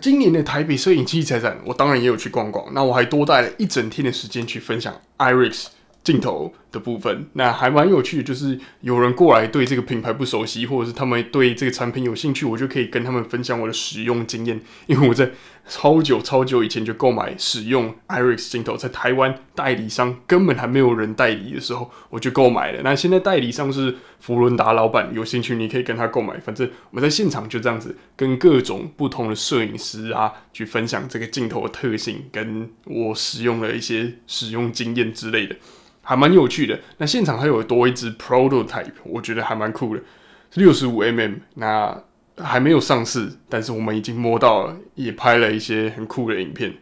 今年的台北摄影器材展，我当然也有去逛逛。那我还多带了一整天的时间去分享 Iris 镜头。的部分，那还蛮有趣的，就是有人过来对这个品牌不熟悉，或者是他们对这个产品有兴趣，我就可以跟他们分享我的使用经验，因为我在超久超久以前就购买使用 Iris 镜头，在台湾代理商根本还没有人代理的时候，我就购买了。那现在代理商是弗伦达老板，有兴趣你可以跟他购买。反正我们在现场就这样子，跟各种不同的摄影师啊，去分享这个镜头的特性，跟我使用了一些使用经验之类的。还蛮有趣的，那现场还有多一只 prototype，我觉得还蛮酷的，六十五 mm，那还没有上市，但是我们已经摸到了，也拍了一些很酷的影片。